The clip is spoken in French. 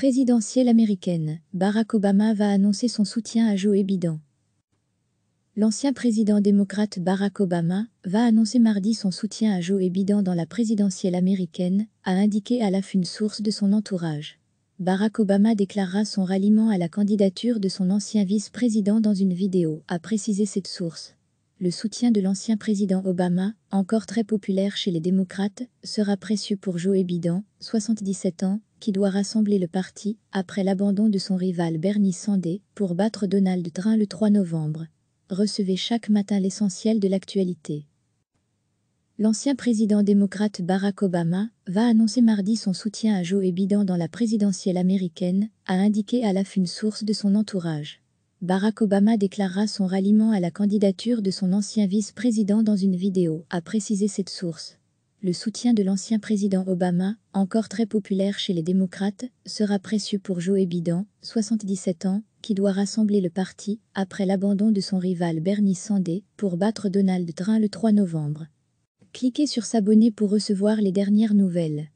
présidentielle américaine, Barack Obama va annoncer son soutien à Joe Biden. L'ancien président démocrate Barack Obama va annoncer mardi son soutien à Joe Biden dans la présidentielle américaine, a indiqué à l'AF une source de son entourage. Barack Obama déclarera son ralliement à la candidature de son ancien vice-président dans une vidéo, a précisé cette source. Le soutien de l'ancien président Obama, encore très populaire chez les démocrates, sera précieux pour Joe Biden, 77 ans, qui doit rassembler le parti après l'abandon de son rival Bernie Sandé pour battre Donald Trump le 3 novembre. Recevez chaque matin l'essentiel de l'actualité. L'ancien président démocrate Barack Obama va annoncer mardi son soutien à Joe Biden dans la présidentielle américaine, a indiqué à l'AF une source de son entourage. Barack Obama déclara son ralliement à la candidature de son ancien vice-président dans une vidéo, a précisé cette source le soutien de l'ancien président Obama, encore très populaire chez les démocrates, sera précieux pour Joe Biden, 77 ans, qui doit rassembler le parti après l'abandon de son rival Bernie Sanders pour battre Donald Trump le 3 novembre. Cliquez sur s'abonner pour recevoir les dernières nouvelles.